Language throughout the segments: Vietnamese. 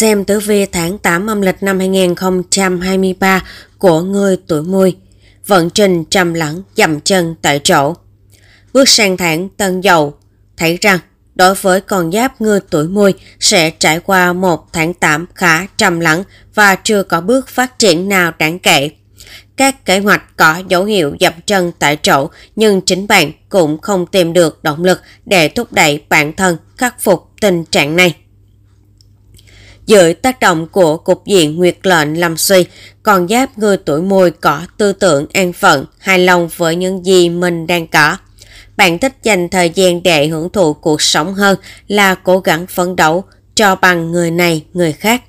xem tử vi tháng 8 âm lịch năm 2023 của người tuổi mùi. Vận trình trầm lắng dầm chân tại chỗ. Bước sang tháng tân dậu, thấy rằng đối với con giáp người tuổi mùi sẽ trải qua một tháng 8 khá trầm lắng và chưa có bước phát triển nào đáng kể. Các kế hoạch có dấu hiệu dập chân tại chỗ nhưng chính bạn cũng không tìm được động lực để thúc đẩy bản thân khắc phục tình trạng này dưới tác động của cục diện nguyệt lệnh lâm suy, còn giáp người tuổi mùi có tư tưởng an phận, hài lòng với những gì mình đang có. Bạn thích dành thời gian để hưởng thụ cuộc sống hơn là cố gắng phấn đấu cho bằng người này người khác.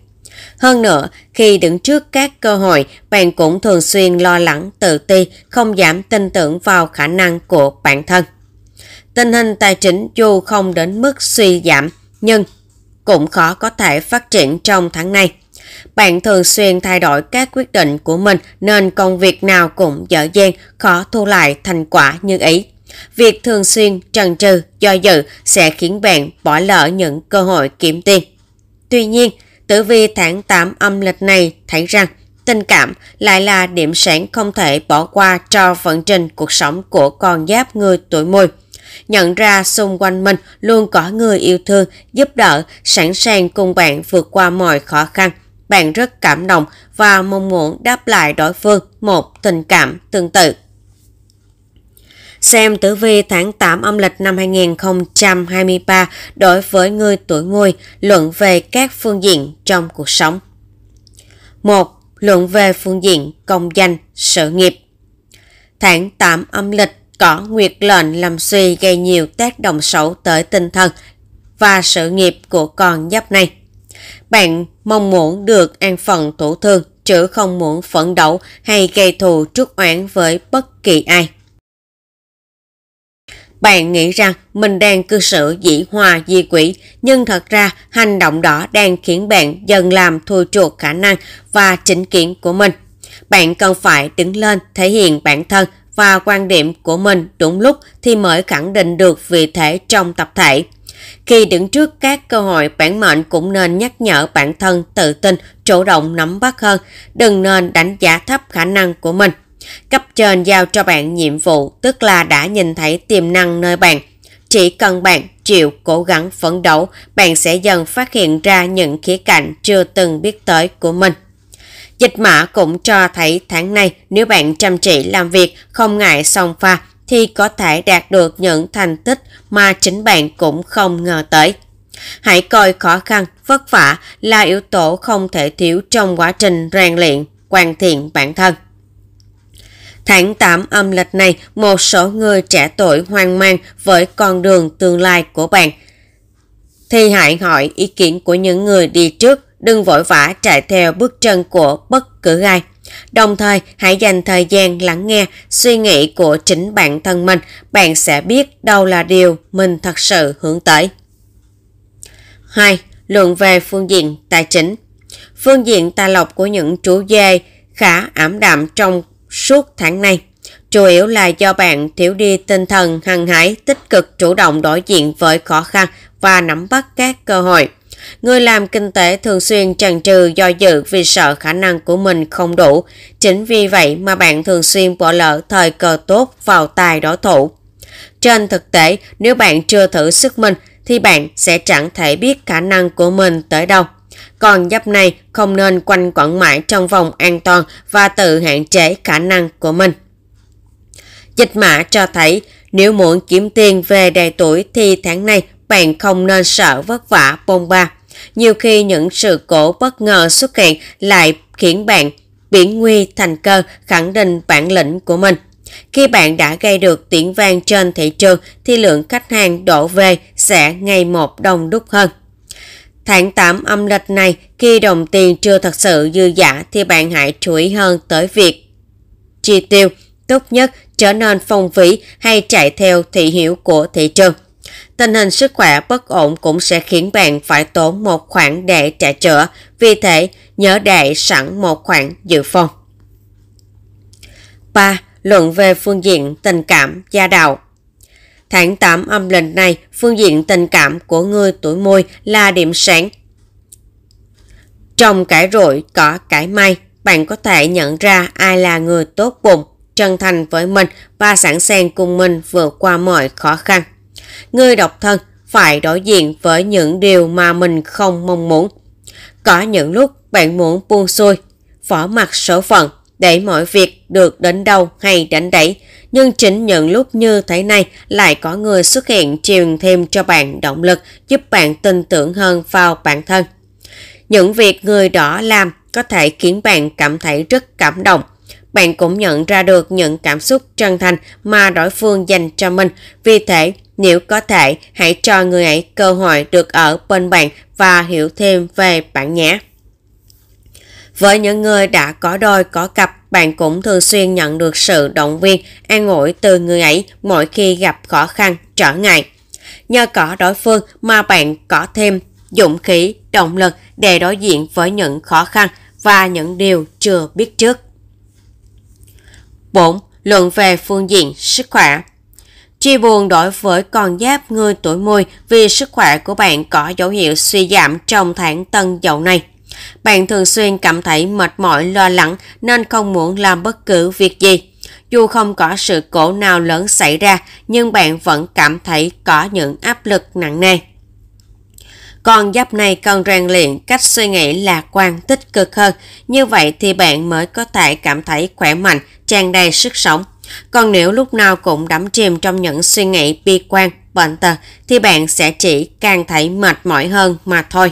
Hơn nữa, khi đứng trước các cơ hội, bạn cũng thường xuyên lo lắng, tự ti, không giảm tin tưởng vào khả năng của bản thân. Tình hình tài chính dù không đến mức suy giảm, nhưng cũng khó có thể phát triển trong tháng này. Bạn thường xuyên thay đổi các quyết định của mình nên công việc nào cũng dở dang, khó thu lại thành quả như ý. Việc thường xuyên trần trừ, do dự sẽ khiến bạn bỏ lỡ những cơ hội kiếm tiền. Tuy nhiên, tử vi tháng 8 âm lịch này thấy rằng tình cảm lại là điểm sáng không thể bỏ qua cho vận trình cuộc sống của con giáp người tuổi mùi nhận ra xung quanh mình luôn có người yêu thương, giúp đỡ, sẵn sàng cùng bạn vượt qua mọi khó khăn. Bạn rất cảm động và mong muốn đáp lại đối phương một tình cảm tương tự. Xem tử vi tháng 8 âm lịch năm 2023 đối với người tuổi mùi luận về các phương diện trong cuộc sống. 1. Luận về phương diện công danh, sự nghiệp. Tháng 8 âm lịch Cỏ nguyệt lệnh làm suy gây nhiều tác động xấu tới tinh thần và sự nghiệp của con giáp này. Bạn mong muốn được an phận thủ thương, chứ không muốn phẫn đấu hay gây thù trước oán với bất kỳ ai. Bạn nghĩ rằng mình đang cư xử dĩ hòa di quỷ, nhưng thật ra hành động đó đang khiến bạn dần làm thua chuột khả năng và chính kiến của mình. Bạn cần phải đứng lên thể hiện bản thân và quan điểm của mình đúng lúc thì mới khẳng định được vị thế trong tập thể. Khi đứng trước các cơ hội bản mệnh cũng nên nhắc nhở bản thân tự tin, chủ động nắm bắt hơn, đừng nên đánh giá thấp khả năng của mình. Cấp trên giao cho bạn nhiệm vụ tức là đã nhìn thấy tiềm năng nơi bạn. Chỉ cần bạn chịu cố gắng phấn đấu, bạn sẽ dần phát hiện ra những khía cạnh chưa từng biết tới của mình. Dịch mã cũng cho thấy tháng này nếu bạn chăm chỉ làm việc, không ngại song pha thì có thể đạt được những thành tích mà chính bạn cũng không ngờ tới. Hãy coi khó khăn, vất vả là yếu tố không thể thiếu trong quá trình rèn luyện, hoàn thiện bản thân. Tháng 8 âm lịch này, một số người trẻ tuổi hoang mang với con đường tương lai của bạn. Thì hãy hỏi ý kiến của những người đi trước đừng vội vã chạy theo bước chân của bất cứ ai. Đồng thời, hãy dành thời gian lắng nghe suy nghĩ của chính bản thân mình, bạn sẽ biết đâu là điều mình thật sự hướng tới. 2. Luận về phương diện tài chính Phương diện tài lộc của những chủ dê khá ảm đạm trong suốt tháng này chủ yếu là do bạn thiếu đi tinh thần hăng hái tích cực chủ động đối diện với khó khăn và nắm bắt các cơ hội Người làm kinh tế thường xuyên chần chừ do dự vì sợ khả năng của mình không đủ. Chính vì vậy mà bạn thường xuyên bỏ lỡ thời cơ tốt vào tài đối thủ. Trên thực tế, nếu bạn chưa thử sức mình thì bạn sẽ chẳng thể biết khả năng của mình tới đâu. Còn dấp này không nên quanh quẩn mãi trong vòng an toàn và tự hạn chế khả năng của mình. Dịch mã cho thấy nếu muốn kiếm tiền về đầy tuổi thì tháng này bạn không nên sợ vất vả bôn ba. Nhiều khi những sự cố bất ngờ xuất hiện lại khiến bạn biển nguy thành cơ khẳng định bản lĩnh của mình. Khi bạn đã gây được tiếng vang trên thị trường thì lượng khách hàng đổ về sẽ ngày một đông đúc hơn. Tháng 8 âm lịch này, khi đồng tiền chưa thật sự dư giả thì bạn hãy chú ý hơn tới việc chi tiêu, tốt nhất trở nên phong phí hay chạy theo thị hiếu của thị trường. Tình hình sức khỏe bất ổn cũng sẽ khiến bạn phải tốn một khoản để trả chữa, vì thế nhớ để sẵn một khoản dự phòng. 3. Luận về phương diện tình cảm gia đạo Tháng 8 âm lịch này, phương diện tình cảm của người tuổi mùi là điểm sáng. Trong cải rủi có cải may, bạn có thể nhận ra ai là người tốt bụng, chân thành với mình và sẵn sàng cùng mình vượt qua mọi khó khăn. Người độc thân phải đối diện với những điều mà mình không mong muốn. Có những lúc bạn muốn buông xuôi, phỏ mặt số phận để mọi việc được đến đâu hay đánh đẩy, nhưng chính những lúc như thế này lại có người xuất hiện truyền thêm cho bạn động lực giúp bạn tin tưởng hơn vào bản thân. Những việc người đó làm có thể khiến bạn cảm thấy rất cảm động, bạn cũng nhận ra được những cảm xúc chân thành mà đối phương dành cho mình. Vì thế, nếu có thể, hãy cho người ấy cơ hội được ở bên bạn và hiểu thêm về bạn nhé. Với những người đã có đôi có cặp, bạn cũng thường xuyên nhận được sự động viên, an ủi từ người ấy mỗi khi gặp khó khăn, trở ngại. Nhờ có đối phương mà bạn có thêm dũng khí, động lực để đối diện với những khó khăn và những điều chưa biết trước. 4. Luận về phương diện sức khỏe Chia buồn đối với con giáp người tuổi mùi vì sức khỏe của bạn có dấu hiệu suy giảm trong tháng tân dậu này. Bạn thường xuyên cảm thấy mệt mỏi lo lắng nên không muốn làm bất cứ việc gì. Dù không có sự cố nào lớn xảy ra nhưng bạn vẫn cảm thấy có những áp lực nặng nề. Con giáp này cần rèn luyện cách suy nghĩ lạc quan tích cực hơn, như vậy thì bạn mới có thể cảm thấy khỏe mạnh tràn đầy sức sống. Còn nếu lúc nào cũng đắm chìm trong những suy nghĩ bi quan, bệnh tật thì bạn sẽ chỉ càng thấy mệt mỏi hơn mà thôi.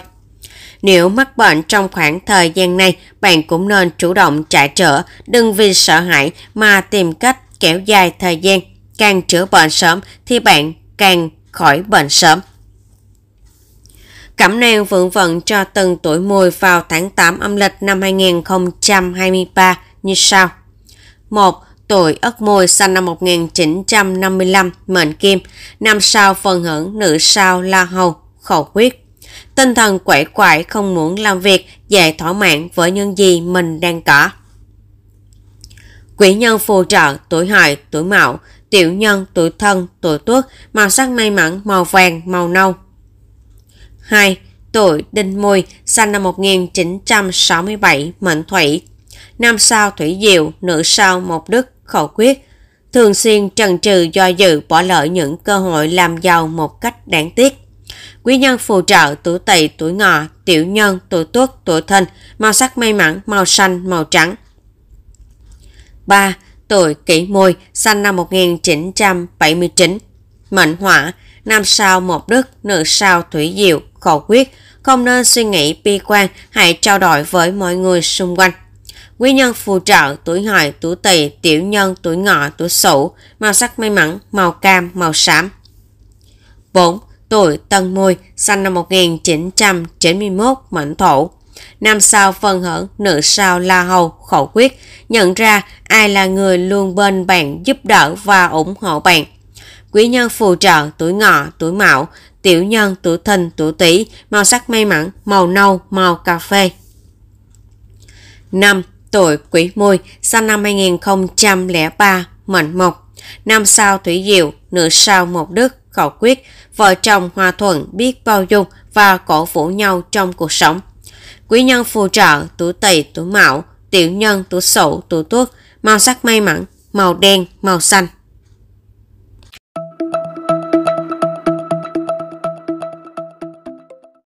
Nếu mắc bệnh trong khoảng thời gian này, bạn cũng nên chủ động trả chữa, đừng vì sợ hãi mà tìm cách kéo dài thời gian. Càng chữa bệnh sớm thì bạn càng khỏi bệnh sớm. Cẩm nang vượng vận cho từng tuổi mùi vào tháng 8 âm lịch năm 2023 như sau. 1. Tuổi Ất Mùi sinh năm 1955, mệnh kim, năm sao phần hưởng, nữ sao la hầu, khẩu quyết. Tinh thần quẩy quại không muốn làm việc, dễ thỏa mãn với những gì mình đang có. Quỷ nhân phù trợ, tuổi hợi, tuổi mạo, tiểu nhân, tuổi thân, tuổi tuất, màu sắc may mắn, màu vàng, màu nâu. 2. Tuổi Đinh Mùi, sinh năm 1967, mệnh thủy, Năm sao thủy diệu, nữ sao mộc đức, khẩu quyết. Thường xuyên trần trừ do dự bỏ lỡ những cơ hội làm giàu một cách đáng tiếc. Quý nhân phù trợ tuổi tỵ, tuổi ngọ, tiểu nhân, tuổi tuất, tuổi thân, màu sắc may mắn, màu xanh, màu trắng. 3. Tuổi kỷ mùi, sinh năm 1979, mệnh hỏa, nam sao một đức, nữ sao thủy diệu, khẩu quyết, không nên suy nghĩ bi quan, hãy trao đổi với mọi người xung quanh. Quý nhân phù trợ tuổi hợi, tuổi tỵ, tiểu nhân, tuổi ngọ, tuổi sửu, màu sắc may mắn, màu cam, màu xám. 4. Tuổi Tân Mùi, sinh năm 1991, mệnh thổ. Nam sao phân hưởng, nữ sao la hầu, khẩu quyết. Nhận ra ai là người luôn bên bạn giúp đỡ và ủng hộ bạn. Quý nhân phù trợ tuổi ngọ, tuổi mão, tiểu nhân, tuổi thìn, tuổi tỵ, màu sắc may mắn, màu nâu, màu cà phê. 5. Tuổi Quý Mùi, sinh năm 2003, mệnh mộc. Năm sao Thủy Diệu, nữ sao Mộc Đức, khẩu quyết. Vợ chồng hòa thuận biết bao dung và cổ vũ nhau trong cuộc sống. Quý nhân phù trợ, tuổi tỵ, tuổi mão, tiểu nhân, tuổi sửu, tuổi tuất, màu sắc may mắn, màu đen, màu xanh.